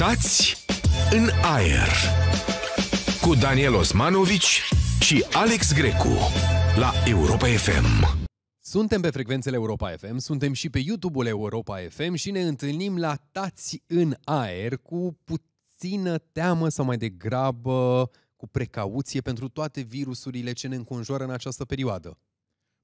Conectați în aer cu Daniel Osmanovici și Alex Grecu la Europa FM. Suntem pe frecvențele Europa FM, suntem și pe YouTube-ul Europa FM și ne întâlnim la Tați în aer cu puțină teamă sau mai degrabă cu precauție pentru toate virusurile ce ne înconjoară în această perioadă.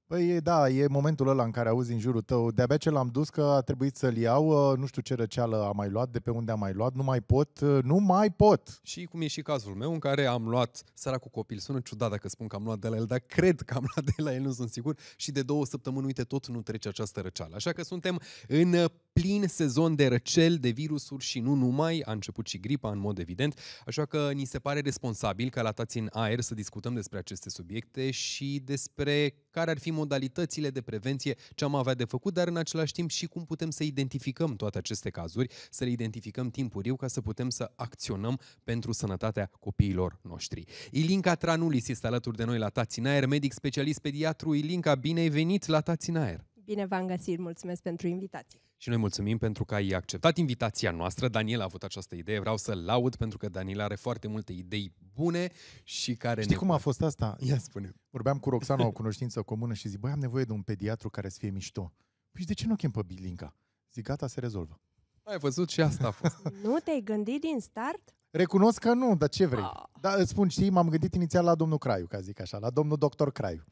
Păi da, e momentul ăla în care auzi în jurul tău, de-abia ce l-am dus că a trebuit să-l iau, ă, nu știu ce răceală a mai luat, de pe unde a mai luat, nu mai pot, ă, nu mai pot. Și cum e și cazul meu în care am luat, săracul copil, sună ciudat dacă spun că am luat de la el, dar cred că am luat de la el, nu sunt sigur, și de două săptămâni, uite, tot nu trece această răceală. Așa că suntem în ă, plin sezon de răcel, de virusuri și nu numai, a început și gripa în mod evident, așa că ni se pare responsabil ca la Tați în Aer să discutăm despre aceste subiecte și despre care ar fi modalitățile de prevenție, ce am avea de făcut, dar în același timp și cum putem să identificăm toate aceste cazuri, să le identificăm timpuriu ca să putem să acționăm pentru sănătatea copiilor noștri. Ilinca Tranulis este alături de noi la Taținaer, medic specialist pediatru. Ilinca, bine ai venit la Taținaer! Bine v-am găsit, mulțumesc pentru invitație. Și noi mulțumim pentru că ai acceptat invitația noastră. Daniela a avut această idee, vreau să laud pentru că Daniela are foarte multe idei bune și care... Știi ne... cum a fost asta? Ia spune. Vorbeam cu Roxana, o cunoștință comună și zic, băi, am nevoie de un pediatru care să fie mișto. Păi de ce nu chem pe Bilinca? Zic, gata, se rezolvă. Ai văzut și asta a fost. nu te-ai gândit din start? Recunosc că nu, dar ce vrei? Ah. Da, îți spun, știi, m-am gândit inițial la domnul Craiu, ca zic așa, la domnul doctor Craiu.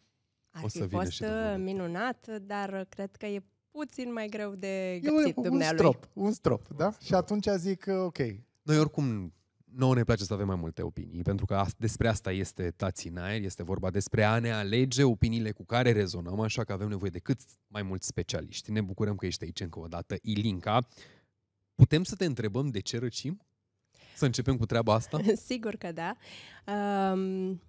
Ar o să fi fost uh, minunat, dar uh, cred că e puțin mai greu de găsit Eu, un strop, un strop, da? Un strop. Și atunci zic, uh, ok. Noi oricum noi ne place să avem mai multe opinii, pentru că despre asta este Tați în aer, este vorba despre a ne alege opiniile cu care rezonăm, așa că avem nevoie de cât mai mulți specialiști. Ne bucurăm că ești aici încă o dată, Ilinca. Putem să te întrebăm de ce răcim? Să începem cu treaba asta? Sigur că da. Um,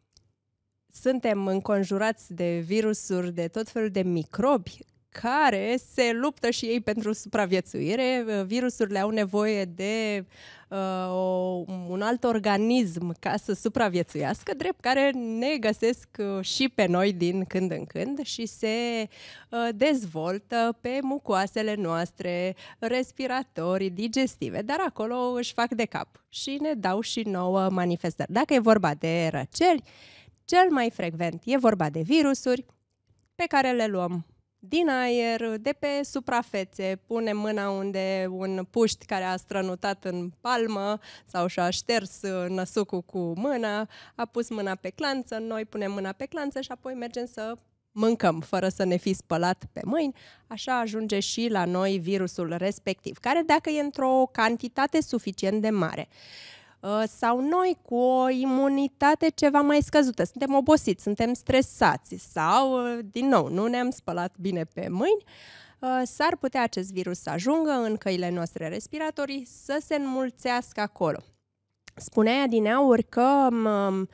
suntem înconjurați de virusuri, de tot felul de microbi care se luptă și ei pentru supraviețuire. Virusurile au nevoie de uh, un alt organism ca să supraviețuiască, drept care ne găsesc uh, și pe noi din când în când și se uh, dezvoltă pe mucoasele noastre, respiratorii, digestive, dar acolo își fac de cap și ne dau și nouă manifestări. Dacă e vorba de răceli, cel mai frecvent e vorba de virusuri pe care le luăm din aer, de pe suprafețe, pune mâna unde un puști care a strănutat în palmă sau și-a șters năsucul cu mâna, a pus mâna pe clanță, noi punem mâna pe clanță și apoi mergem să mâncăm fără să ne fi spălat pe mâini, așa ajunge și la noi virusul respectiv, care dacă e într-o cantitate suficient de mare Uh, sau noi cu o imunitate ceva mai scăzută, suntem obosiți, suntem stresați sau, uh, din nou, nu ne-am spălat bine pe mâini, uh, s-ar putea acest virus să ajungă în căile noastre respiratorii să se înmulțească acolo. Spunea din aur că um, um,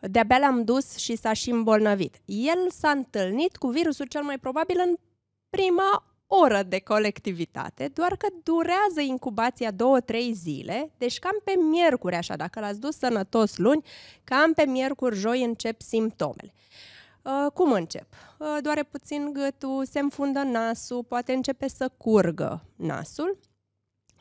de-abia l-am dus și s-a și îmbolnăvit. El s-a întâlnit cu virusul cel mai probabil în prima oră de colectivitate, doar că durează incubația 2-3 zile, deci cam pe miercuri așa, dacă l-ați dus sănătos luni, cam pe miercuri, joi încep simptomele. Uh, cum încep? Uh, doare puțin gâtul, se înfundă nasul, poate începe să curgă nasul,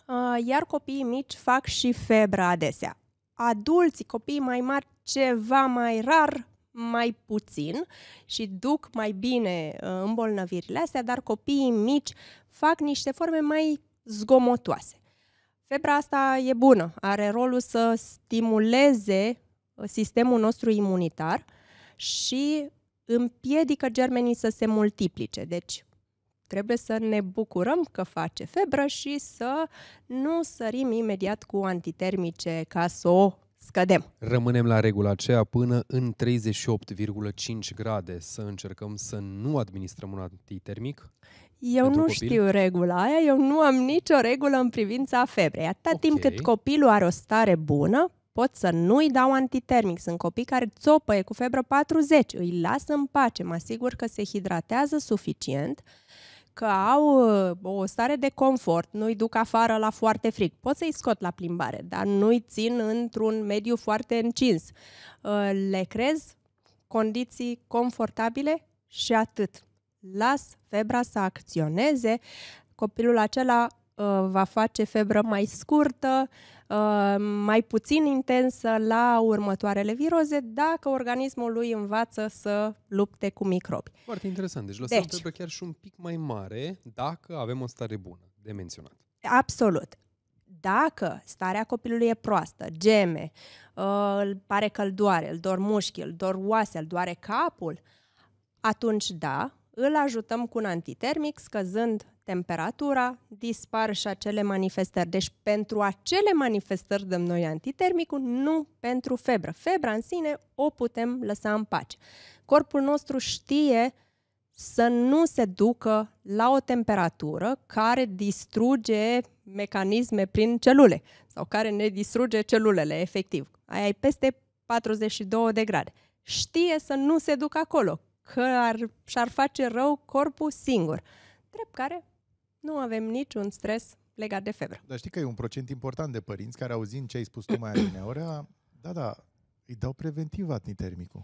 uh, iar copiii mici fac și febră adesea. Adulții, copiii mai mari, ceva mai rar, mai puțin și duc mai bine uh, îmbolnăvirile astea, dar copiii mici fac niște forme mai zgomotoase. Febra asta e bună, are rolul să stimuleze uh, sistemul nostru imunitar și împiedică germenii să se multiplice. Deci trebuie să ne bucurăm că face febră și să nu sărim imediat cu antitermice ca să o scădem. Rămânem la regula aceea până în 38,5 grade să încercăm să nu administrăm un antitermic? Eu nu copil? știu regula aia, eu nu am nicio regulă în privința febrei. Atâta okay. timp cât copilul are o stare bună, pot să nu-i dau antitermic. Sunt copii care țopăie cu febră 40, îi las în pace, mă asigur că se hidratează suficient, că au uh, o stare de confort, nu-i duc afară la foarte fric. Pot să-i scot la plimbare, dar nu-i țin într-un mediu foarte încins. Uh, le crez condiții confortabile și atât. Las febra să acționeze, copilul acela Uh, va face febră mai scurtă, uh, mai puțin intensă la următoarele viroze, dacă organismul lui învață să lupte cu microbi. Foarte interesant. Deci lăsăm deci, febră chiar și un pic mai mare dacă avem o stare bună de menționat. Absolut. Dacă starea copilului e proastă, geme, uh, îl pare căldoare, îl dor mușchi, îl dor oase, îl doare capul, atunci da, îl ajutăm cu un antitermic, scăzând temperatura, dispar și acele manifestări. Deci pentru acele manifestări dăm noi antitermicul, nu pentru febră. Febra în sine o putem lăsa în pace. Corpul nostru știe să nu se ducă la o temperatură care distruge mecanisme prin celule sau care ne distruge celulele, efectiv. Aia e peste 42 de grade. Știe să nu se ducă acolo că ar, și-ar face rău corpul singur. Drept care nu avem niciun stres legat de febră. Dar știi că e un procent important de părinți care auzind ce ai spus tu mai adineaură, da, da, îi dau preventiv atnitermicul.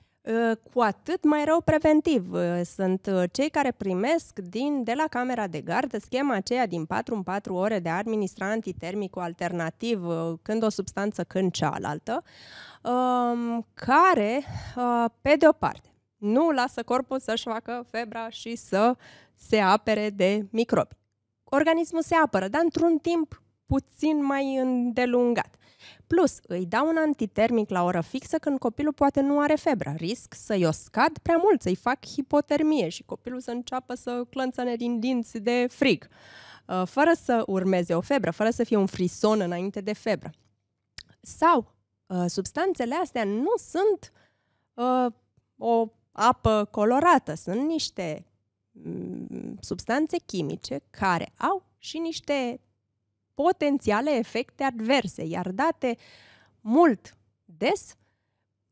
Ă, cu atât mai rău preventiv. Ă, sunt ă, cei care primesc din, de la camera de gardă schema aceea din 4 în 4 ore de a administra antitermicul alternativ, când o substanță, când cealaltă, care, pe de o parte, nu lasă corpul să-și facă febra și să se apere de microbi. Organismul se apără, dar într-un timp puțin mai îndelungat. Plus, îi dau un antitermic la oră fixă când copilul poate nu are febră. Risc să-i o scad prea mult, să-i fac hipotermie și copilul să înceapă să clănțăne din dinți de frig. Uh, fără să urmeze o febră, fără să fie un frison înainte de febră. Sau, uh, substanțele astea nu sunt uh, o apă colorată. Sunt niște mm, substanțe chimice care au și niște potențiale efecte adverse, iar date mult des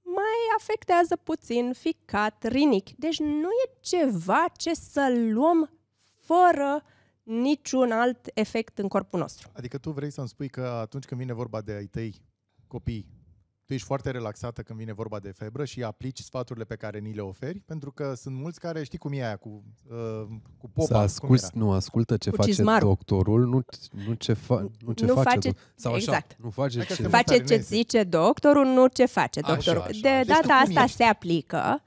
mai afectează puțin ficat, rinic. Deci nu e ceva ce să luăm fără niciun alt efect în corpul nostru. Adică tu vrei să-mi spui că atunci când vine vorba de ai tăi copii tu ești foarte relaxată când vine vorba de febră și aplici sfaturile pe care ni le oferi, pentru că sunt mulți care știi cum e aia, cu, uh, cu popa. Să nu, ascultă ce cu face cizmar. doctorul, nu, nu ce, fa, nu ce nu face, face doc- sau exact. nu face ce... Face ce zice doctorul, nu ce face doctorul. Așa, așa. De deci data asta ești? se aplică.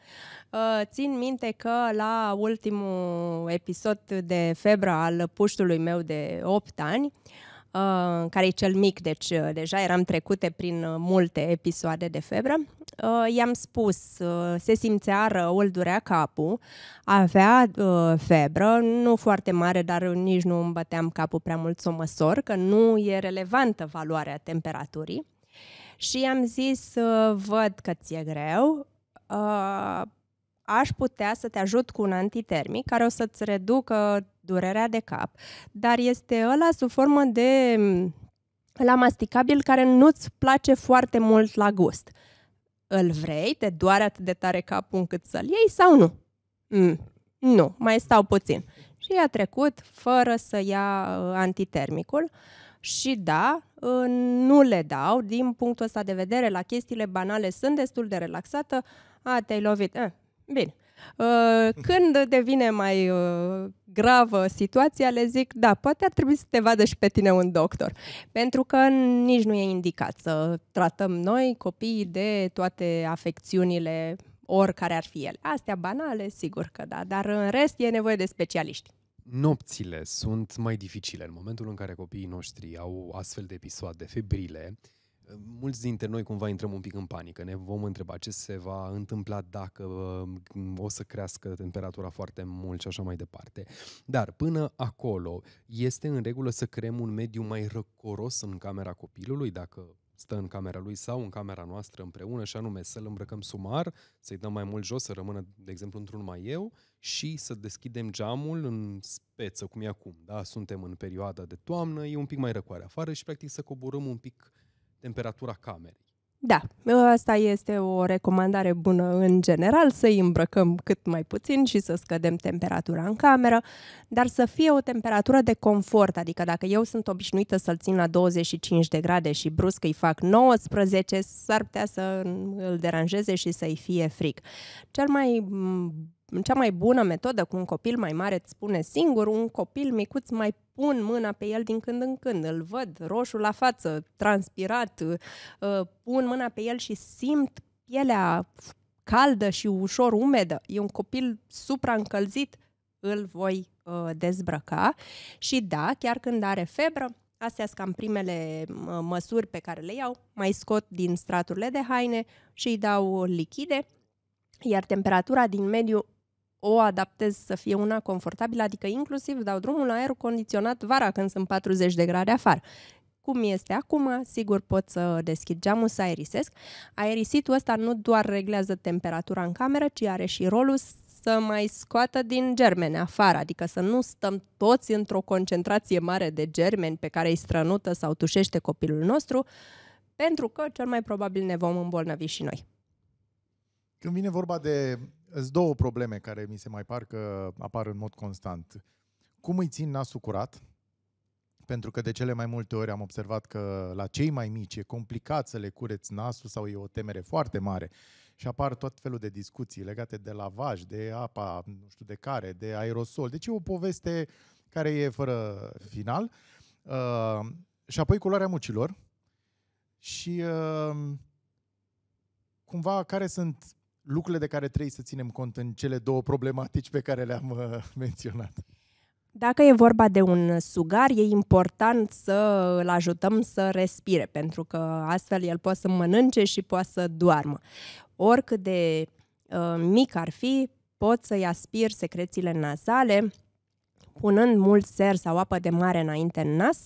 Uh, țin minte că la ultimul episod de febră al puștului meu de 8 ani, uh, Uh, care e cel mic, deci uh, deja eram trecute prin uh, multe episoade de febră, i-am spus, se simțea îl durea capul, avea febră, nu foarte mare, dar nici nu îmi băteam capul prea mult să o măsor, că nu e relevantă valoarea temperaturii. Și i-am zis, văd că ți-e greu, aș putea să te ajut cu un antitermic care o să-ți reducă durerea de cap, dar este ăla sub formă de mm, la masticabil care nu-ți place foarte mult la gust. Îl vrei, te doare atât de tare capul încât să-l iei sau nu? Mm, nu, mai stau puțin. Și a trecut fără să ia uh, antitermicul. Și da, uh, nu le dau, din punctul ăsta de vedere, la chestiile banale sunt destul de relaxată. A, te-ai lovit, eh, Bine. Uh, când devine mai uh, gravă situația, le zic, da, poate ar trebui să te vadă și pe tine un doctor. Pentru că nici nu e indicat să tratăm noi copiii de toate afecțiunile, oricare ar fi ele. Astea banale, sigur că da, dar în rest e nevoie de specialiști. Nopțile sunt mai dificile în momentul în care copiii noștri au astfel de episoade febrile mulți dintre noi cumva intrăm un pic în panică. Ne vom întreba ce se va întâmpla dacă uh, o să crească temperatura foarte mult și așa mai departe. Dar până acolo este în regulă să creăm un mediu mai răcoros în camera copilului, dacă stă în camera lui sau în camera noastră împreună și anume să-l îmbrăcăm sumar, să-i dăm mai mult jos, să rămână, de exemplu, într-un maieu și să deschidem geamul în speță, cum e acum. Da? Suntem în perioada de toamnă, e un pic mai răcoare afară și practic să coborâm un pic temperatura camerei. Da, asta este o recomandare bună în general, să îi îmbrăcăm cât mai puțin și să scădem temperatura în cameră, dar să fie o temperatură de confort, adică dacă eu sunt obișnuită să-l țin la 25 de grade și brusc îi fac 19, s-ar putea să îl deranjeze și să-i fie fric. Cel mai cea mai bună metodă cu un copil mai mare îți spune singur, un copil micuț mai pun mâna pe el din când în când, îl văd roșu la față, transpirat, uh, pun mâna pe el și simt pielea caldă și ușor umedă. E un copil supraîncălzit, îl voi uh, dezbrăca și da, chiar când are febră, Astea sunt cam primele măsuri pe care le iau. Mai scot din straturile de haine și îi dau lichide, iar temperatura din mediu o adaptez să fie una confortabilă, adică inclusiv dau drumul la aer condiționat vara când sunt 40 de grade afară. Cum este acum, sigur pot să deschid geamul să aerisesc. Aerisitul ăsta nu doar reglează temperatura în cameră, ci are și rolul să mai scoată din germene afară, adică să nu stăm toți într-o concentrație mare de germeni pe care îi strănută sau tușește copilul nostru, pentru că cel mai probabil ne vom îmbolnăvi și noi. Când vine vorba de sunt două probleme care mi se mai par că apar în mod constant. Cum îi țin nasul curat? Pentru că de cele mai multe ori am observat că la cei mai mici e complicat să le cureți nasul sau e o temere foarte mare și apar tot felul de discuții legate de lavaj, de apa, nu știu de care, de aerosol. Deci e o poveste care e fără final. Uh, și apoi culoarea mucilor și uh, cumva care sunt lucrurile de care trebuie să ținem cont în cele două problematici pe care le-am uh, menționat? Dacă e vorba de un sugar, e important să îl ajutăm să respire, pentru că astfel el poate să mănânce și poate să doarmă. Oricât de uh, mic ar fi, pot să-i aspir secrețiile nasale punând mult ser sau apă de mare înainte în nas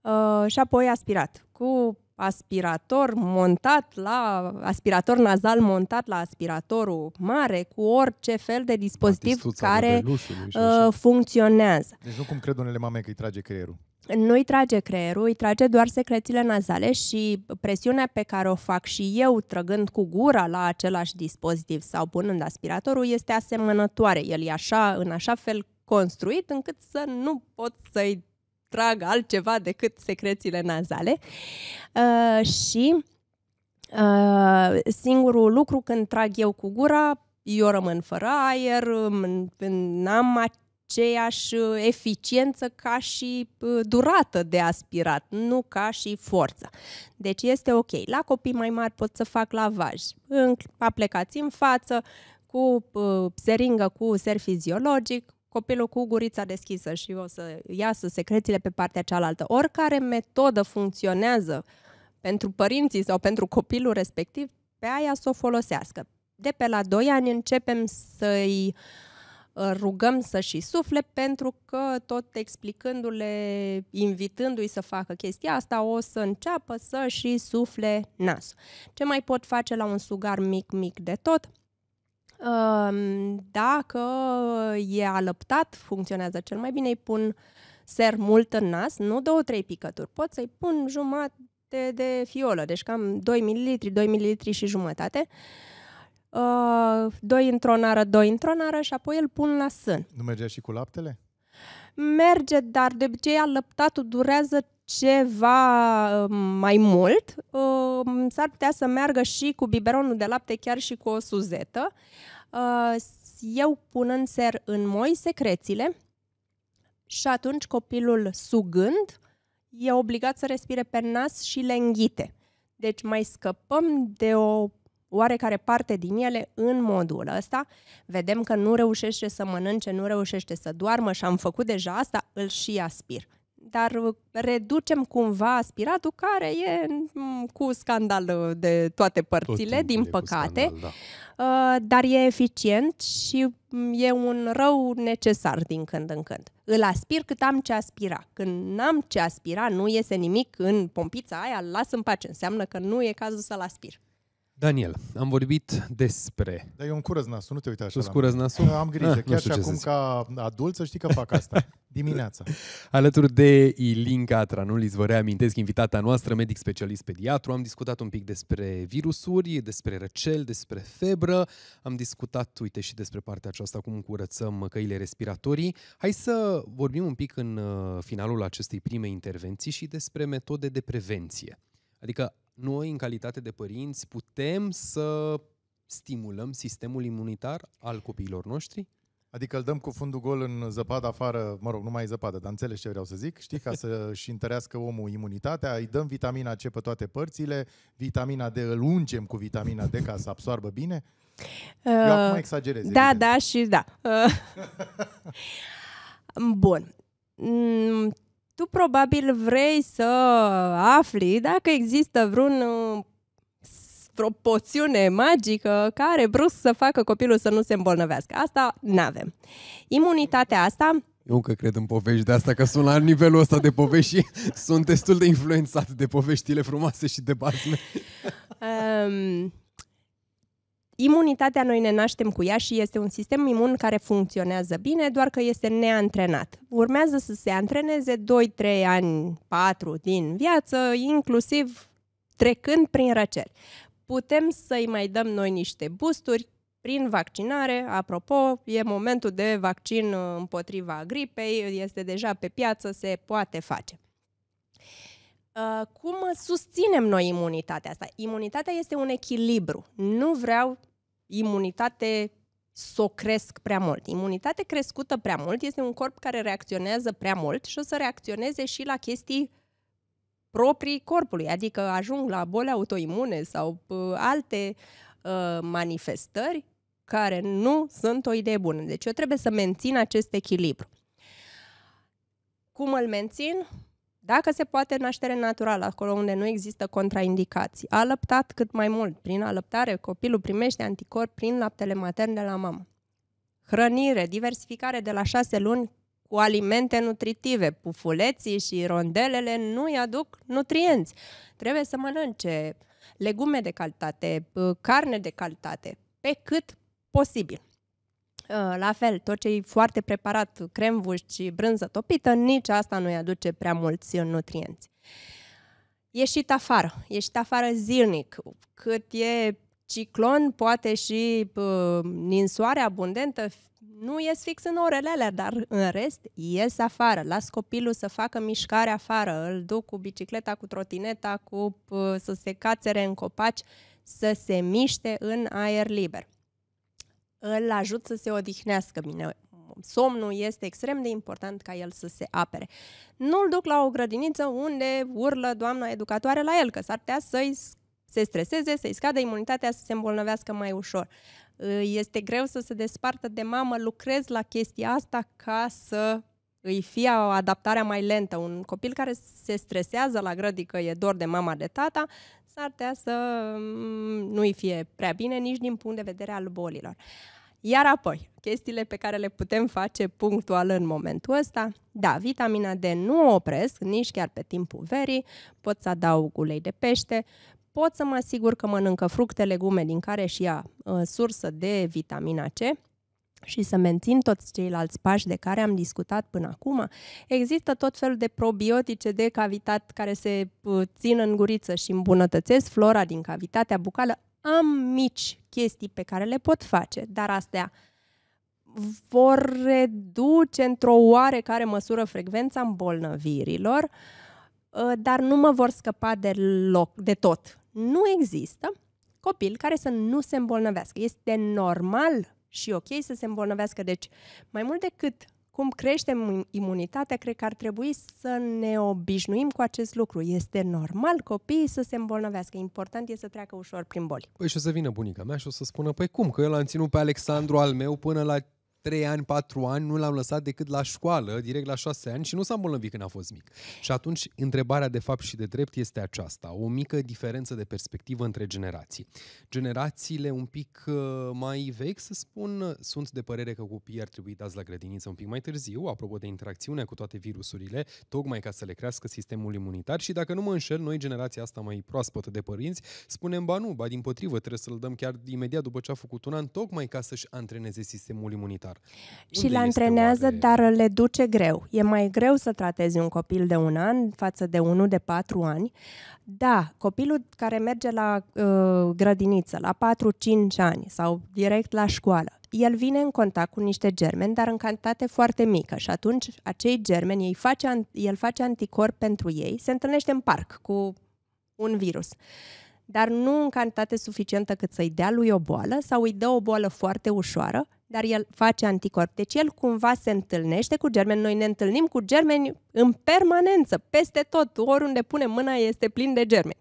uh, și apoi aspirat, cu aspirator montat la aspirator nazal montat la aspiratorul mare cu orice fel de dispozitiv care uh, funcționează. Deci nu cum cred unele mame că îi trage creierul. Nu îi trage creierul, îi trage doar secrețiile nazale și presiunea pe care o fac și eu trăgând cu gura la același dispozitiv sau punând aspiratorul este asemănătoare. El e așa, în așa fel construit încât să nu pot să-i extragă altceva decât secrețiile nazale. Uh, și uh, singurul lucru când trag eu cu gura, eu rămân fără aer, n-am aceeași eficiență ca și uh, durată de aspirat, nu ca și forță. Deci este ok. La copii mai mari pot să fac lavaj. Aplecați în față, cu uh, seringă cu ser fiziologic, copilul cu gurița deschisă și o să iasă secrețiile pe partea cealaltă. Oricare metodă funcționează pentru părinții sau pentru copilul respectiv, pe aia să o folosească. De pe la 2 ani începem să-i uh, rugăm să și sufle pentru că tot explicându-le, invitându-i să facă chestia asta, o să înceapă să și sufle nasul. Ce mai pot face la un sugar mic, mic de tot? Dacă e alăptat, funcționează cel mai bine, îi pun ser mult în nas, nu două, trei picături. Pot să-i pun jumate de fiolă, deci cam 2 ml, 2 ml și jumătate. Uh, doi într-o nară, doi într-o nară și apoi îl pun la sân. Nu mergea și cu laptele? Merge, dar de obicei alăptatul durează ceva um, mai mult, um, s-ar putea să meargă și cu biberonul de lapte, chiar și cu o suzetă. Uh, eu pun în ser în moi secrețiile și atunci copilul sugând e obligat să respire pe nas și le înghite. Deci mai scăpăm de o oarecare parte din ele în modul ăsta. Vedem că nu reușește să mănânce, nu reușește să doarmă și am făcut deja asta, îl și aspir dar reducem cumva aspiratul care e mm, cu scandal uh, de toate părțile, din păcate, scandal, da. Uh, dar e eficient și mm, e un rău necesar din când în când. Îl aspir cât am ce aspira. Când n-am ce aspira, nu iese nimic în pompița aia, îl las în pace. Înseamnă că nu e cazul să-l aspir. Daniel, am vorbit despre... Dar eu îmi curăț nasul, nu te uita așa Tu curăț nasul? Am grijă, ah, chiar și acum ca adult să știi că fac asta, dimineața. Alături de Ilinca Tranulis, vă reamintesc, invitata noastră, medic specialist pediatru, am discutat un pic despre virusuri, despre răcel, despre febră, am discutat, uite, și despre partea aceasta, cum curățăm căile respiratorii. Hai să vorbim un pic în uh, finalul acestei prime intervenții și despre metode de prevenție. Adică noi, în calitate de părinți, putem să stimulăm sistemul imunitar al copiilor noștri? Adică îl dăm cu fundul gol în zăpadă afară, mă rog, nu mai e zăpadă, dar înțelegi ce vreau să zic, știi, ca să-și întărească omul imunitatea, îi dăm vitamina C pe toate părțile, vitamina D îl ungem cu vitamina D ca să absoarbă bine? Uh, Eu acum uh, exagerez. Da, evident. da și da. Uh, bun. Mm, tu probabil vrei să afli dacă există vreun uh, o poțiune magică care brusc să facă copilul să nu se îmbolnăvească. Asta nu avem. Imunitatea asta eu încă cred în povești de asta, că sunt la nivelul ăsta de povești și sunt destul de influențat de poveștile frumoase și de basme. Um, Imunitatea noi ne naștem cu ea și este un sistem imun care funcționează bine, doar că este neantrenat. Urmează să se antreneze 2-3 ani, 4 din viață, inclusiv trecând prin răceli. Putem să-i mai dăm noi niște busturi prin vaccinare. Apropo, e momentul de vaccin împotriva gripei, este deja pe piață, se poate face. Uh, cum susținem noi imunitatea asta? Imunitatea este un echilibru. Nu vreau imunitate să o cresc prea mult. Imunitate crescută prea mult este un corp care reacționează prea mult și o să reacționeze și la chestii proprii corpului, adică ajung la boli autoimune sau uh, alte uh, manifestări care nu sunt o idee bună. Deci eu trebuie să mențin acest echilibru. Cum îl mențin? Dacă se poate naștere naturală, acolo unde nu există contraindicații, a lăptat cât mai mult. Prin alăptare, copilul primește anticorp prin laptele matern de la mamă. Hrănire, diversificare de la șase luni cu alimente nutritive. Pufuleții și rondelele nu-i aduc nutrienți. Trebuie să mănânce legume de calitate, carne de calitate, pe cât posibil. Uh, la fel, tot ce e foarte preparat, cremvuști și brânză topită, nici asta nu-i aduce prea mulți uh, nutrienți. Ieșit afară, ieșit afară zilnic, cât e ciclon, poate și uh, ninsoare abundentă, nu ies fix în orele alea, dar în rest ies afară, las copilul să facă mișcare afară, îl duc cu bicicleta, cu trotineta, cu să se cațere în copaci, să se miște în aer liber îl ajut să se odihnească bine. Somnul este extrem de important ca el să se apere. Nu-l duc la o grădiniță unde urlă doamna educatoare la el, că s-ar putea să-i se streseze, să-i scadă imunitatea, să se îmbolnăvească mai ușor. Este greu să se despartă de mamă, lucrez la chestia asta ca să îi fie o adaptare mai lentă. Un copil care se stresează la grădică, e dor de mama, de tata, s-ar putea să nu i fie prea bine nici din punct de vedere al bolilor. Iar apoi, chestiile pe care le putem face punctual în momentul ăsta, da, vitamina D nu o opresc nici chiar pe timpul verii, pot să adaug ulei de pește, pot să mă asigur că mănâncă fructe, legume din care și ea ă, sursă de vitamina C, și să mențin toți ceilalți pași de care am discutat până acum, există tot felul de probiotice de cavitat care se ă, țin în guriță și îmbunătățesc flora din cavitatea bucală am mici chestii pe care le pot face, dar astea vor reduce într-o oarecare măsură frecvența îmbolnăvirilor, uh, dar nu mă vor scăpa de, loc, de tot. Nu există copil care să nu se îmbolnăvească. Este normal și ok să se îmbolnăvească. Deci, mai mult decât cum creștem imunitatea, cred că ar trebui să ne obișnuim cu acest lucru. Este normal copiii să se îmbolnăvească. Important e să treacă ușor prin boli. Păi și o să vină bunica mea și o să spună, păi cum, că l-am ținut pe Alexandru al meu până la 3 ani, 4 ani, nu l-am lăsat decât la școală, direct la 6 ani și nu s-a îmbolnăvit când a fost mic. Și atunci, întrebarea de fapt și de drept este aceasta, o mică diferență de perspectivă între generații. Generațiile un pic uh, mai vechi, să spun, sunt de părere că copiii ar trebui dați la grădiniță un pic mai târziu, apropo de interacțiunea cu toate virusurile, tocmai ca să le crească sistemul imunitar și dacă nu mă înșel, noi, generația asta mai proaspătă de părinți, spunem, ba nu, ba din potrivă, trebuie să-l dăm chiar imediat după ce a făcut un an, tocmai ca să-și antreneze sistemul imunitar dar... Și le antrenează, oare... dar le duce greu. E mai greu să tratezi un copil de un an față de unul de patru ani. Da, copilul care merge la uh, grădiniță la 4-5 ani sau direct la școală, el vine în contact cu niște germeni, dar în cantitate foarte mică și atunci acei germeni, ei face, el face anticorp pentru ei, se întâlnește în parc cu un virus dar nu în cantitate suficientă cât să-i dea lui o boală sau îi dă o boală foarte ușoară dar el face anticorp. Deci el cumva se întâlnește cu germeni. Noi ne întâlnim cu germeni în permanență, peste tot, oriunde punem mâna este plin de germeni.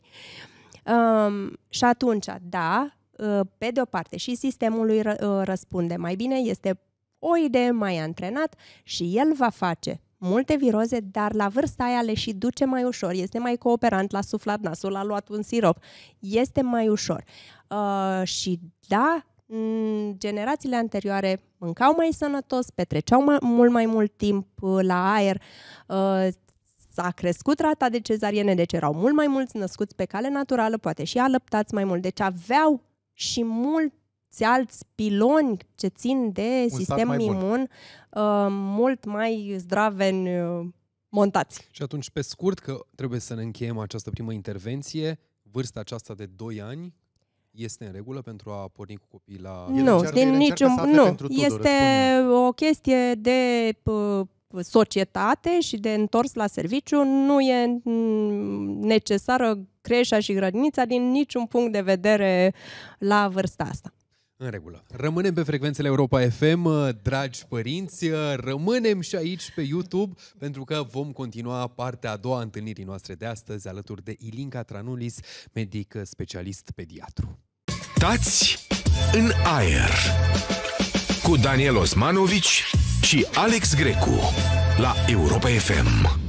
Um, și atunci, da, ă, pe de o parte și sistemul lui ră, ă, răspunde mai bine, este o idee mai antrenat și el va face multe viroze, dar la vârsta aia le și duce mai ușor, este mai cooperant, l-a suflat nasul, l-a luat un sirop, este mai ușor. Uh, și da, generațiile anterioare mâncau mai sănătos, petreceau mai, mult mai mult timp uh, la aer, uh, s-a crescut rata de cezariene, deci erau mult mai mulți născuți pe cale naturală, poate și alăptați mai mult, deci aveau și mult alți piloni ce țin de Un sistem mai imun bun. Uh, mult mai zdraveni montați. Și atunci, pe scurt, că trebuie să ne încheiem această primă intervenție, vârsta aceasta de 2 ani, este în regulă pentru a porni cu copii la... Nu, din niciun... Nu, Tudor, este o chestie de societate și de întors la serviciu. Nu e necesară creșa și grădinița din niciun punct de vedere la vârsta asta. În regulă. Rămânem pe frecvențele Europa FM, dragi părinți, rămânem și aici pe YouTube pentru că vom continua partea a doua a întâlnirii noastre de astăzi alături de Ilinca Tranulis, medic specialist pediatru. Tați în aer cu Daniel Osmanovici și Alex Grecu la Europa FM.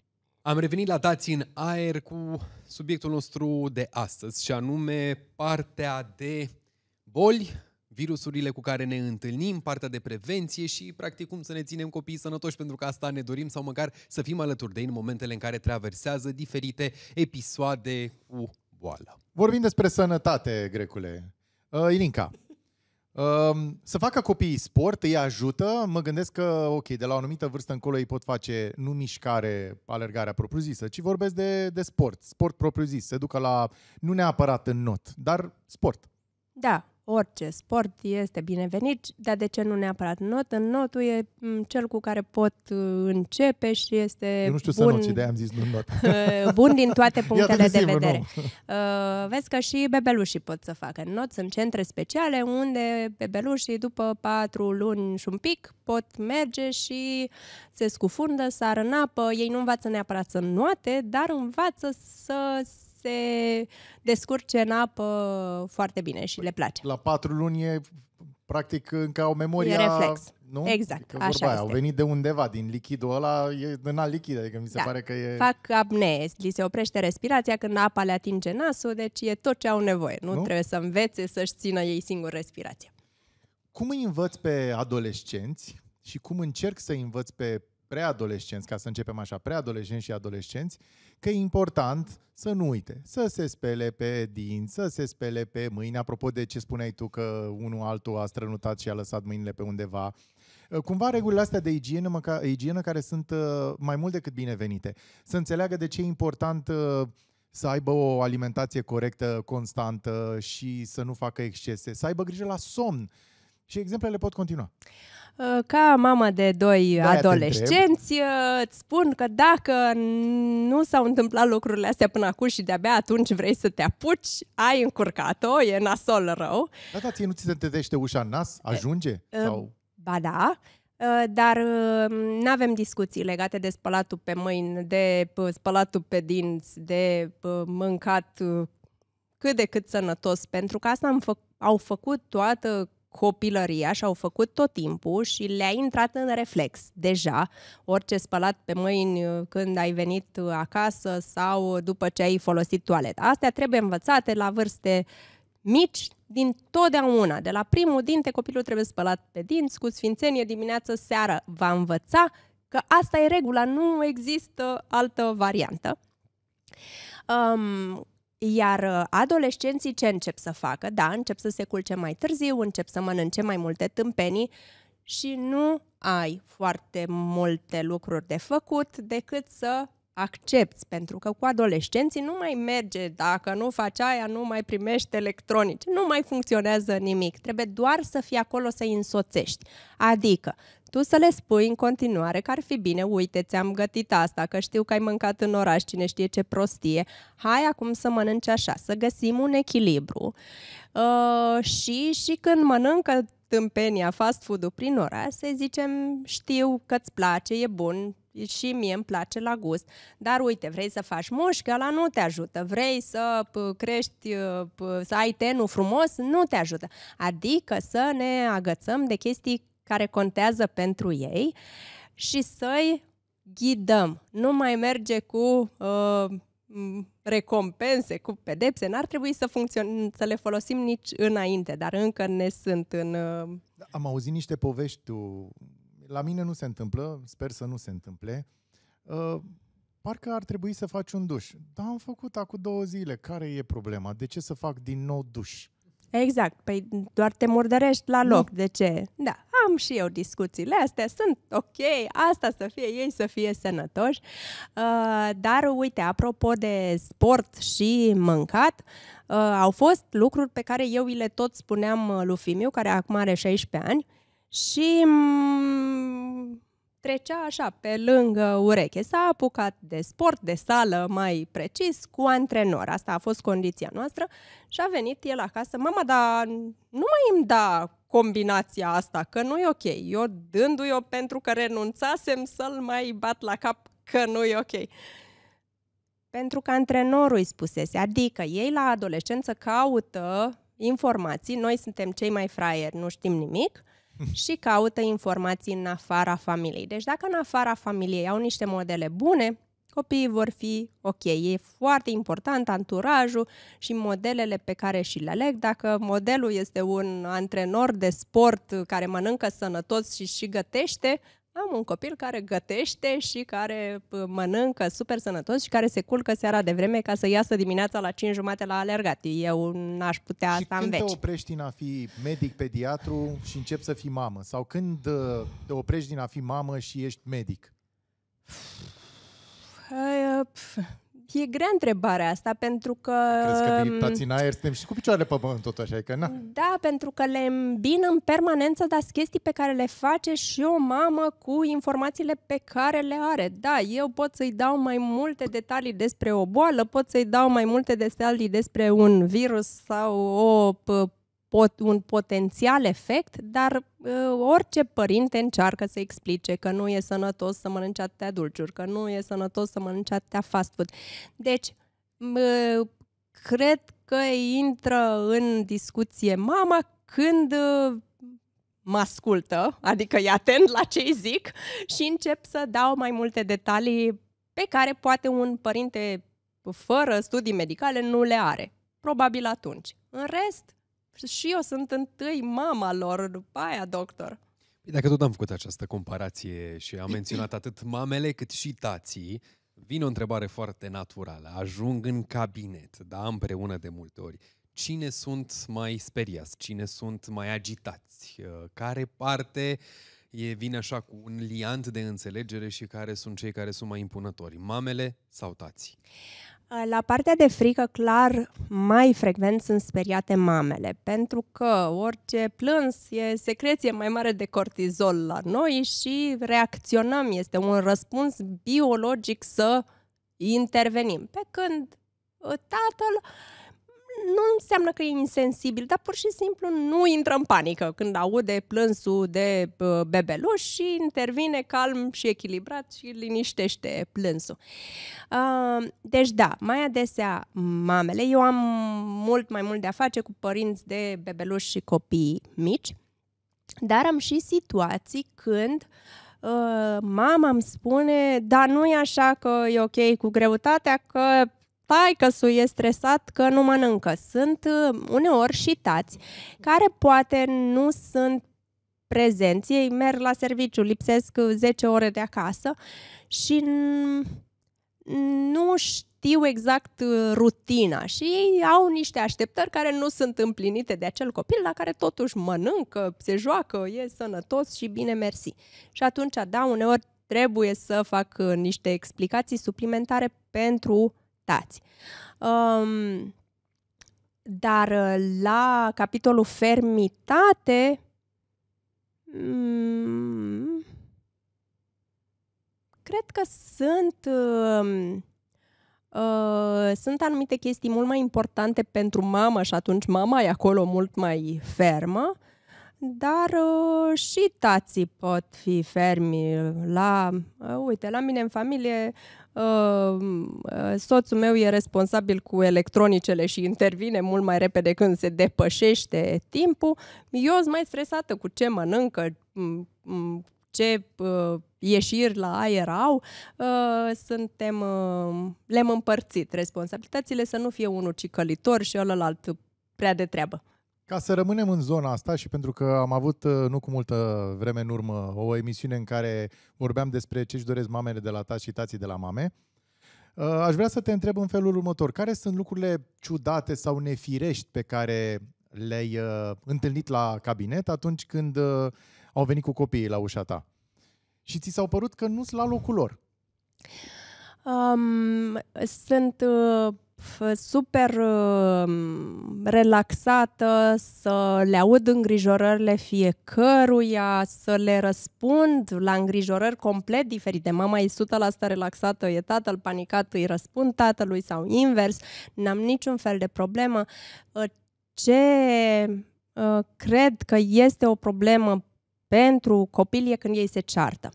Am revenit la Tați în aer cu subiectul nostru de astăzi și anume partea de boli virusurile cu care ne întâlnim, partea de prevenție și, practic, cum să ne ținem copiii sănătoși, pentru că asta ne dorim, sau măcar să fim alături de ei în momentele în care traversează diferite episoade cu boală. Vorbim despre sănătate, grecule. Uh, Ilinca, uh, să facă copiii sport îi ajută. Mă gândesc că, ok, de la o anumită vârstă încolo ei pot face nu mișcare, alergarea propriu-zisă, ci vorbesc de, de sport, sport propriu-zis. Se ducă la, nu neapărat în not, dar sport. Da, orice sport este binevenit, dar de ce nu neapărat not? În notul e mm, cel cu care pot uh, începe și este Eu nu știu bun, să noți, am zis nu not. bun din toate punctele de vedere. Uh, vezi că și bebelușii pot să facă not. Sunt centre speciale unde bebelușii după patru luni și un pic pot merge și se scufundă, sar în apă. Ei nu învață neapărat să nuate, dar învață să se descurce în apă foarte bine și le place. La patru luni e practic încă o memoria... E reflex. Nu? Exact, că adică așa aia, Au venit de undeva, din lichidul ăla, e în alt lichid, adică mi se da. pare că e... Fac apnee, li se oprește respirația când apa le atinge nasul, deci e tot ce au nevoie. Nu, nu? trebuie să învețe să-și țină ei singur respirația. Cum îi învăț pe adolescenți și cum încerc să i învăț pe preadolescenți, ca să începem așa, preadolescenți și adolescenți, că e important să nu uite, să se spele pe dinți, să se spele pe mâini, apropo de ce spuneai tu că unul altul a strănutat și a lăsat mâinile pe undeva, ă, cumva regulile astea de igienă, măca, igienă care sunt ă, mai mult decât binevenite. Să înțeleagă de ce e important ă, să aibă o alimentație corectă, constantă și să nu facă excese, să aibă grijă la somn. Și exemplele pot continua. Uh, ca mama de doi da, adolescenți, uh, îți spun că dacă nu s-au întâmplat lucrurile astea până acum și de-abia atunci vrei să te apuci, ai încurcat-o, e nasol rău. Da, da, ție nu ți se întâlnește ușa în nas? Ajunge? Uh, sau... Ba da, dar nu avem discuții legate de spălatul pe mâini, de spălatul pe dinți, de mâncat cât de cât sănătos, pentru că asta am fă- au făcut toată copilăria și au făcut tot timpul și le-a intrat în reflex deja. Orice spălat pe mâini uh, când ai venit uh, acasă sau după ce ai folosit toaleta. Astea trebuie învățate la vârste mici din totdeauna. De la primul dinte copilul trebuie spălat pe dinți cu sfințenie dimineață, seară. Va învăța că asta e regula, nu există altă variantă. Um, iar uh, adolescenții ce încep să facă? Da, încep să se culce mai târziu, încep să mănânce mai multe tâmpenii și nu ai foarte multe lucruri de făcut decât să accepti, pentru că cu adolescenții nu mai merge, dacă nu faci aia, nu mai primești electronici, nu mai funcționează nimic, trebuie doar să fii acolo să-i însoțești. Adică tu să le spui în continuare că ar fi bine, uite, ți-am gătit asta, că știu că ai mâncat în oraș, cine știe ce prostie, hai acum să mănânci așa, să găsim un echilibru. Uh, și, și când mănâncă tâmpenia fast food-ul prin oraș, să zicem, știu că-ți place, e bun, și mie îmi place la gust, dar uite, vrei să faci mușchi, la nu te ajută, vrei să crești, să ai tenul frumos, nu te ajută. Adică să ne agățăm de chestii care contează pentru ei și să-i ghidăm. Nu mai merge cu uh, recompense, cu pedepse. N-ar trebui să, funcțion- să le folosim nici înainte, dar încă ne sunt în... Uh... Am auzit niște povești. Tu. La mine nu se întâmplă, sper să nu se întâmple. Uh, parcă ar trebui să faci un duș. Dar am făcut acum două zile. Care e problema? De ce să fac din nou duș? Exact, păi doar te murdărești la loc, nu. de ce? Da, am și eu discuțiile astea, sunt ok, asta să fie ei, să fie sănătoși, uh, dar uite, apropo de sport și mâncat, uh, au fost lucruri pe care eu îi le tot spuneam uh, lui Fimiu, care acum are 16 ani, și m- mm, trecea așa pe lângă ureche. S-a apucat de sport, de sală mai precis, cu antrenor. Asta a fost condiția noastră și a venit el acasă. Mama, dar nu mai îmi da combinația asta, că nu e ok. Eu dându-i o pentru că renunțasem să-l mai bat la cap că nu e ok. Pentru că antrenorul îi spusese, adică ei la adolescență caută informații, noi suntem cei mai fraieri, nu știm nimic, și caută informații în afara familiei. Deci dacă în afara familiei au niște modele bune, copiii vor fi ok. E foarte important anturajul și modelele pe care și le aleg. Dacă modelul este un antrenor de sport care mănâncă sănătos și și gătește, am un copil care gătește și care mănâncă super sănătos și care se culcă seara de vreme ca să iasă dimineața la 5 jumate la alergat. Eu n-aș putea și asta în veci. când te oprești din a fi medic, pediatru și începi să fii mamă? Sau când uh, te oprești din a fi mamă și ești medic? Uh, E grea întrebarea asta, pentru că... Crezi că limitați um, în aer, suntem și cu picioarele pe pământ tot așa, că na. Da, pentru că le îmbin în permanență, dar chestii pe care le face și o mamă cu informațiile pe care le are. Da, eu pot să-i dau mai multe detalii despre o boală, pot să-i dau mai multe detalii despre un virus sau o pot, un potențial efect, dar uh, orice părinte încearcă să explice că nu e sănătos să mănânci atâtea dulciuri, că nu e sănătos să mănânci atâtea fast food. Deci, uh, cred că intră în discuție mama când uh, mă ascultă, adică e atent la ce zic și încep să dau mai multe detalii pe care poate un părinte fără studii medicale nu le are. Probabil atunci. În rest, și eu sunt întâi mama lor, după aia doctor. Păi dacă tot am făcut această comparație și am menționat atât mamele cât și tații, vine o întrebare foarte naturală. Ajung în cabinet, da, împreună de multe ori. Cine sunt mai speriați? Cine sunt mai agitați? Uh, care parte e, vine așa cu un liant de înțelegere și care sunt cei care sunt mai impunători? Mamele sau tații? La partea de frică, clar, mai frecvent sunt speriate mamele, pentru că orice plâns e secreție mai mare de cortizol la noi și reacționăm, este un răspuns biologic să intervenim. Pe când ă, tatăl nu înseamnă că e insensibil, dar pur și simplu nu intră în panică când aude plânsul de bebeluș și intervine calm și echilibrat și liniștește plânsul. Uh, deci da, mai adesea mamele, eu am mult mai mult de a face cu părinți de bebeluși și copii mici, dar am și situații când uh, mama îmi spune, da, nu e așa că e ok cu greutatea, că tai că e stresat că nu mănâncă. Sunt uh, uneori și tați care poate nu sunt prezenți, ei merg la serviciu, lipsesc 10 uh, ore de acasă și nu știu exact uh, rutina și ei au niște așteptări care nu sunt împlinite de acel copil la care totuși mănâncă, se joacă, e sănătos și bine mersi. Și atunci, da, uneori trebuie să fac niște explicații suplimentare pentru afectați. Um, dar uh, la capitolul fermitate, um, cred că sunt, Um, uh, sunt anumite chestii mult mai importante pentru mama și atunci mama e acolo mult mai fermă uh, dar uh, și tații pot fi fermi la, uh, uite, la mine în familie uh, soțul meu e responsabil cu electronicele și intervine mult mai repede când se depășește timpul. Eu sunt mai stresată cu ce mănâncă, ce uh, ieșiri la aer au, uh, suntem, uh, le-am împărțit responsabilitățile să nu fie unul cicălitor și ălălalt prea de treabă. Ca să rămânem în zona asta și pentru că am avut uh, nu cu multă vreme în urmă o emisiune în care vorbeam despre ce-și doresc mamele de la tați și tații de la mame, uh, aș vrea să te întreb în felul următor. Care sunt lucrurile ciudate sau nefirești pe care le-ai uh, întâlnit la cabinet atunci când au venit cu copiii la ușa ta? Și ți s-au părut că nu sunt la locul lor? Um, sunt uh, super uh, relaxată să le aud îngrijorările fiecăruia, să le răspund la îngrijorări complet diferite. Mama e 100% relaxată, e tatăl panicat, îi răspund tatălui sau invers, n-am niciun fel de problemă. Uh, ce uh, cred că este o problemă pentru copil e când ei se ceartă.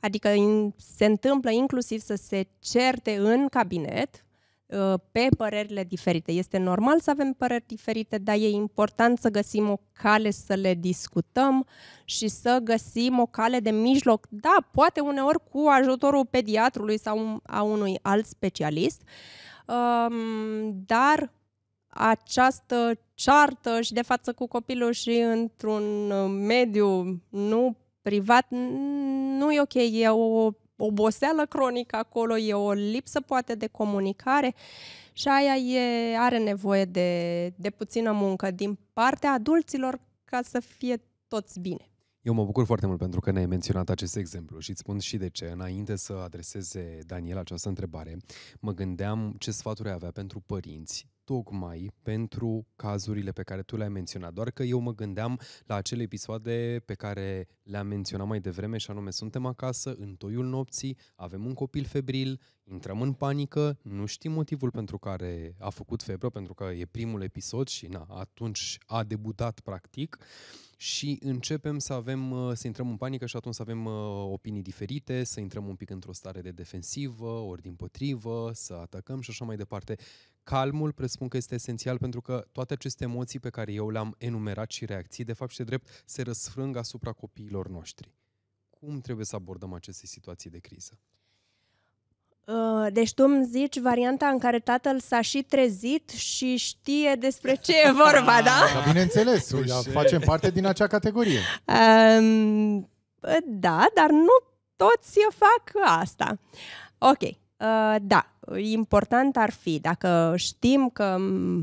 Adică se întâmplă inclusiv să se certe în cabinet, Uh, pe părerile diferite. Este normal să avem păreri diferite, dar e important să găsim o cale să le discutăm și să găsim o cale de mijloc. Da, poate uneori cu ajutorul pediatrului sau a unui alt specialist, um, dar această ceartă și de față cu copilul și într-un mediu nu privat nu e ok, e o oboseală cronică acolo, e o lipsă poate de comunicare și aia e, are nevoie de, de puțină muncă din partea adulților ca să fie toți bine. Eu mă bucur foarte mult pentru că ne-ai menționat acest exemplu și îți spun și de ce. Înainte să adreseze Daniel această întrebare, mă gândeam ce sfaturi avea pentru părinți tocmai pentru cazurile pe care tu le-ai menționat. Doar că eu mă gândeam la acele episoade pe care le-am menționat mai devreme și anume suntem acasă, în toiul nopții, avem un copil febril, intrăm în panică, nu știm motivul pentru care a făcut febră, pentru că e primul episod și na, atunci a debutat practic și începem să avem, uh, să intrăm în panică și atunci să avem uh, opinii diferite, să intrăm un pic într-o stare de defensivă, ori din potrivă, să atacăm și așa mai departe. Calmul presupun că este esențial pentru că toate aceste emoții pe care eu le-am enumerat și reacții, de fapt și de drept, se răsfrâng asupra copiilor noștri. Cum trebuie să abordăm aceste situații de criză? Uh, deci tu îmi zici varianta în care tatăl s-a și trezit și știe despre ce e vorba, da? da bineînțeles, da, facem parte din acea categorie. Um, uh, da, dar nu toți fac asta. Ok, uh, da, important ar fi dacă știm că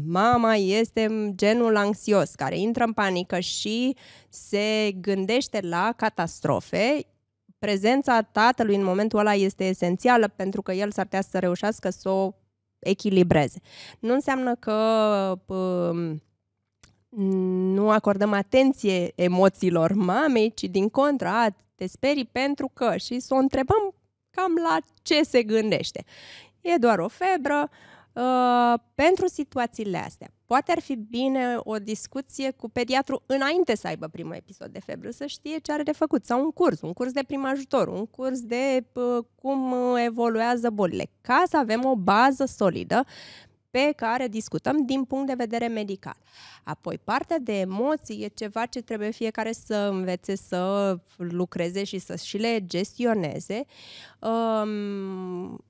mama este genul anxios care intră în panică și se gândește la catastrofe, prezența tatălui în momentul ăla este esențială pentru că el s-ar putea să reușească să o echilibreze. Nu înseamnă că pă, um, nu acordăm atenție emoțiilor mamei, ci din contra, a, te sperii pentru că și să o întrebăm cam la ce se gândește. E doar o febră, uh, Uh, pentru situațiile astea, poate ar fi bine o discuție cu pediatru înainte să aibă primul episod de febră, să știe ce are de făcut, sau un curs, un curs de prim ajutor, un curs de uh, cum evoluează bolile, ca să avem o bază solidă pe care discutăm din punct de vedere medical. Apoi, partea de emoții e ceva ce trebuie fiecare să învețe să lucreze și să și le gestioneze. Um,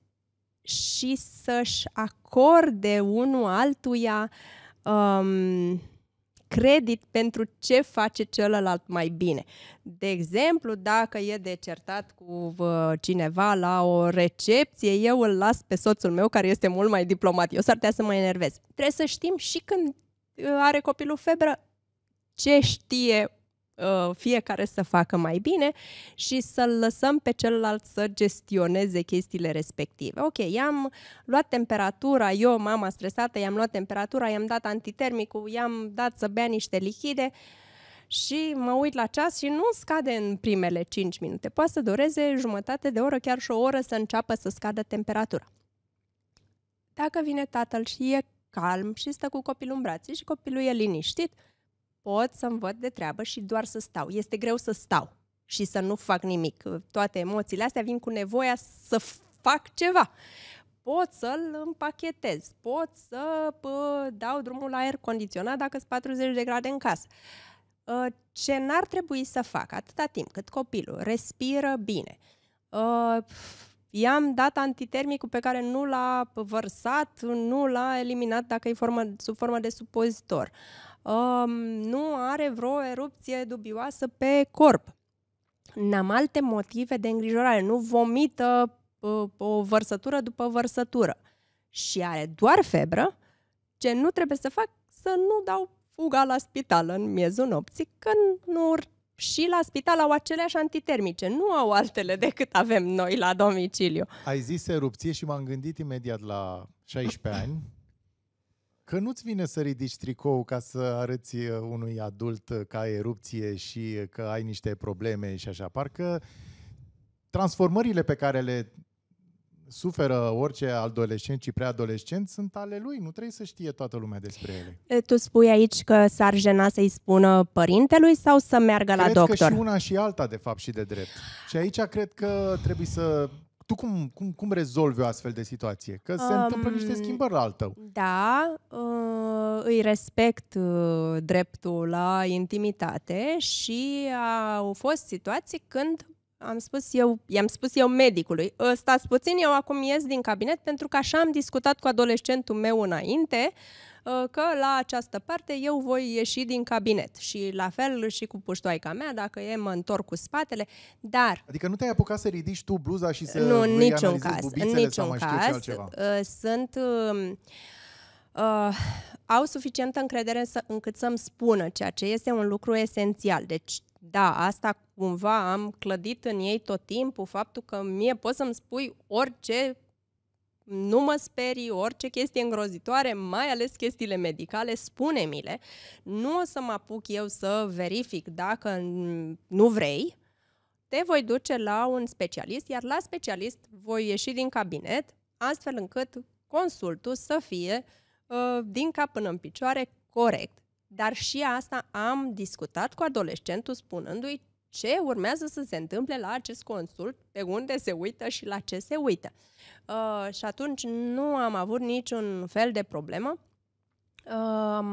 și să-și acorde unul altuia um, credit pentru ce face celălalt mai bine. De exemplu, dacă e decertat cu uh, cineva la o recepție, eu îl las pe soțul meu care este mult mai diplomat. Eu s-ar putea să mă enervez. Trebuie să știm și când uh, are copilul febră ce știe Uh, fiecare să facă mai bine și să-l lăsăm pe celălalt să gestioneze chestiile respective. Ok, i-am luat temperatura, eu, mama stresată, i-am luat temperatura, i-am dat antitermicul, i-am dat să bea niște lichide, și mă uit la ceas și nu scade în primele 5 minute. Poate să doreze jumătate de oră, chiar și o oră să înceapă să scadă temperatura. Dacă vine tatăl și e calm și stă cu copilul în brațe și copilul e liniștit, pot să-mi văd de treabă și doar să stau. Este greu să stau și să nu fac nimic. Toate emoțiile astea vin cu nevoia să fac ceva. Pot să-l împachetez, pot să pă, dau drumul la aer condiționat dacă sunt 40 de grade în casă. Ă, ce n-ar trebui să fac atâta timp cât copilul respiră bine, ă, i-am dat antitermicul pe care nu l-a vărsat, nu l-a eliminat dacă e formă, sub formă de supozitor um, nu are vreo erupție dubioasă pe corp. N-am alte motive de îngrijorare, nu vomită uh, o vărsătură după vărsătură și are doar febră, ce nu trebuie să fac să nu dau fuga la spital în miezul nopții, că nu și la spital au aceleași antitermice, nu au altele decât avem noi la domiciliu. Ai zis erupție și m-am gândit imediat la 16 ani, Că nu-ți vine să ridici tricou ca să arăți uh, unui adult uh, că ai erupție și uh, că ai niște probleme și așa. Parcă transformările pe care le suferă orice adolescent și preadolescent sunt ale lui. Nu trebuie să știe toată lumea despre ele. Tu spui aici că s-ar jena să-i spună părintelui sau să meargă cred la doctor? Cred că și una și alta, de fapt, și de drept. Și aici cred că trebuie să tu cum, cum, cum rezolvi o astfel de situație? Că se um, întâmplă niște schimbări la al tău. Da, uh, îi respect uh, dreptul la intimitate și au fost situații când am spus eu, i-am spus eu medicului, uh, stați puțin, eu acum ies din cabinet pentru că așa am discutat cu adolescentul meu înainte, uh, Uh, că la această parte eu voi ieși din cabinet și la fel și cu puștoaica mea, dacă e, mă întorc cu spatele, dar... Adică nu te-ai apucat să ridici tu bluza și să Nu, în niciun caz, în niciun caz. Uh, sunt... Uh, uh, au suficientă încredere să, încât să-mi spună ceea ce este un lucru esențial. Deci, da, asta cumva am clădit în ei tot timpul, faptul că mie poți să-mi spui orice nu mă sperii, orice chestie îngrozitoare, mai ales chestiile medicale, spune-mi-le. Nu o să mă apuc eu să verific dacă nu vrei, te voi duce la un specialist, iar la specialist voi ieși din cabinet, astfel încât consultul să fie ă, din cap până în picioare corect. Dar și asta am discutat cu adolescentul spunându-i ce urmează să se întâmple la acest consult, pe unde se uită și la ce se uită. Uh, și atunci nu am avut niciun fel de problemă, uh,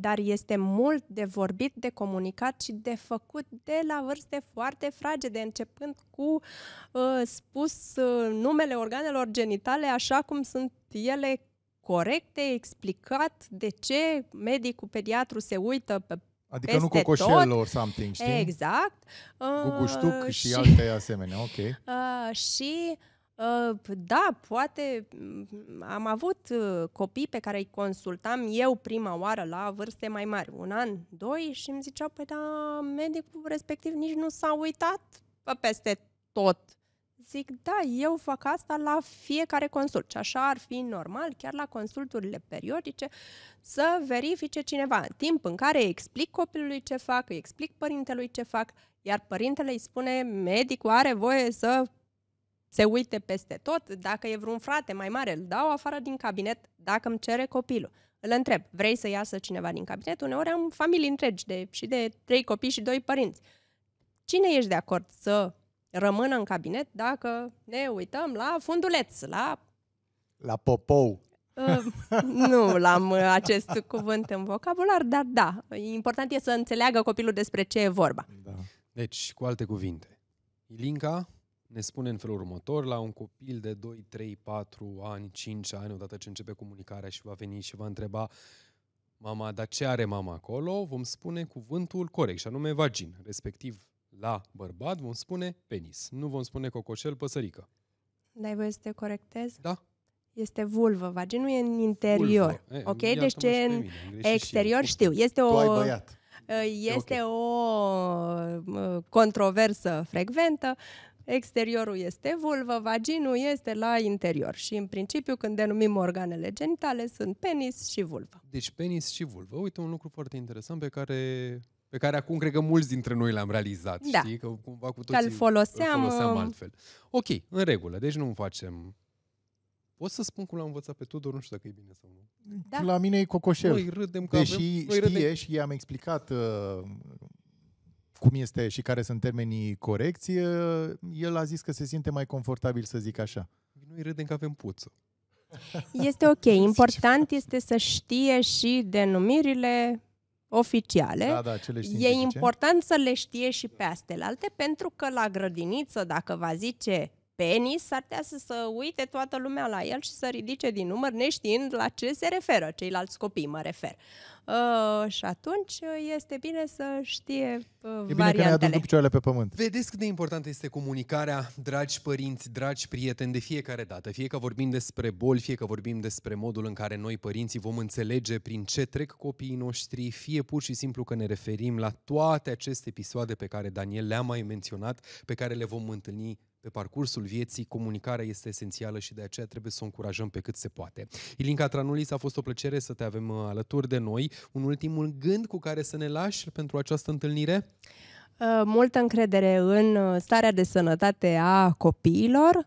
dar este mult de vorbit, de comunicat și de făcut de la vârste foarte fragede, începând cu uh, spus uh, numele organelor genitale așa cum sunt ele corecte, explicat de ce medicul pediatru se uită pe Adică peste nu cocoșel or something, știi? Exact. Uh, și, și alte asemenea, ok. Uh, și uh, da, poate mm, am avut uh, copii pe care îi consultam eu prima oară la vârste mai mari, un an, doi, și îmi ziceau, păi da, medicul respectiv nici nu s-a uitat peste tot zic, da, eu fac asta la fiecare consult. Și așa ar fi normal, chiar la consulturile periodice, să verifice cineva în timp în care îi explic copilului ce fac, îi explic părintelui ce fac, iar părintele îi spune, medicul are voie să se uite peste tot, dacă e vreun frate mai mare, îl dau afară din cabinet dacă îmi cere copilul. Îl întreb, vrei să iasă cineva din cabinet? Uneori am familii întregi de, și de trei copii și doi părinți. Cine ești de acord să rămână în cabinet dacă ne uităm la funduleț, la... La popou. Ă, nu l-am ă, acest cuvânt în vocabular, dar da, important e să înțeleagă copilul despre ce e vorba. Da. Deci, cu alte cuvinte, Ilinca ne spune în felul următor, la un copil de 2, 3, 4 ani, 5 ani, odată ce începe comunicarea și va veni și va întreba mama, dar ce are mama acolo, vom spune cuvântul corect, și anume vagin, respectiv la bărbat vom spune penis. Nu vom spune cocoșel, păsărică. Dai voie să te corectez? Da. Este vulvă, vaginul e în interior. Vulvă. E, ok? Deci ce în mine, exterior știu. Este o... Tu ai băiat. Uh, este okay. o uh, controversă frecventă. Exteriorul este vulvă, vaginul este la interior. Și în principiu, când denumim organele genitale, sunt penis și vulvă. Deci penis și vulvă. Uite un lucru foarte interesant pe care pe care acum cred că mulți dintre noi l-am realizat, da. știi? Că cumva cu toții îl foloseam, îl foloseam um, altfel. Ok, în regulă, deci nu facem... Pot să spun cum l-am învățat pe Tudor, nu știu dacă e bine sau nu. Da. La mine e cocoșel. Noi râdem că Deși avem, noi știe râdem. și i-am explicat uh, cum este și care sunt termenii corecți, uh, el a zis că se simte mai confortabil să zic așa. Noi râdem că avem puță. Este ok. Important este să știe și denumirile oficiale, da, da, cele e important să le știe și pe alte, pentru că la grădiniță, dacă va zice penis, ar putea să se uite toată lumea la el și să ridice din număr, neștiind la ce se referă, ceilalți copii mă refer. Uh, și atunci este bine să știe uh, e bine variantele. Că picioarele pe pământ. Vedeți cât de importantă este comunicarea, dragi părinți, dragi prieteni, de fiecare dată. Fie că vorbim despre boli, fie că vorbim despre modul în care noi, părinții, vom înțelege prin ce trec copiii noștri, fie pur și simplu că ne referim la toate aceste episoade pe care Daniel le-a mai menționat, pe care le vom întâlni pe parcursul vieții, comunicarea este esențială și de aceea trebuie să o încurajăm pe cât se poate. Ilinca Tranulis, a fost o plăcere să te avem uh, alături de noi. Un ultimul gând cu care să ne lași pentru această întâlnire? Uh, multă încredere în uh, starea de sănătate a copiilor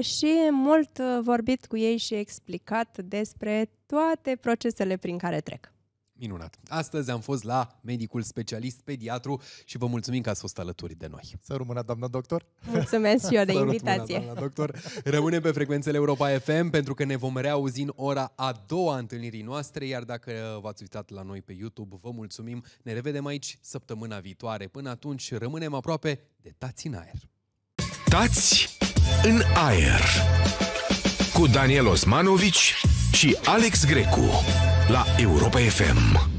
și mult vorbit cu ei și explicat despre toate procesele prin care trec. Minunat. Astăzi am fost la medicul specialist pediatru și vă mulțumim că ați fost alături de noi. Să rămână, doamna doctor! Mulțumesc și eu de invitație! Mâna, doctor! Rămânem pe frecvențele Europa FM pentru că ne vom reauzi în ora a doua întâlnirii noastre, iar dacă v-ați uitat la noi pe YouTube, vă mulțumim. Ne revedem aici săptămâna viitoare. Până atunci, rămânem aproape de Tați în aer. Tați în aer! cu Daniel Osmanovici și Alex Grecu la Europa FM.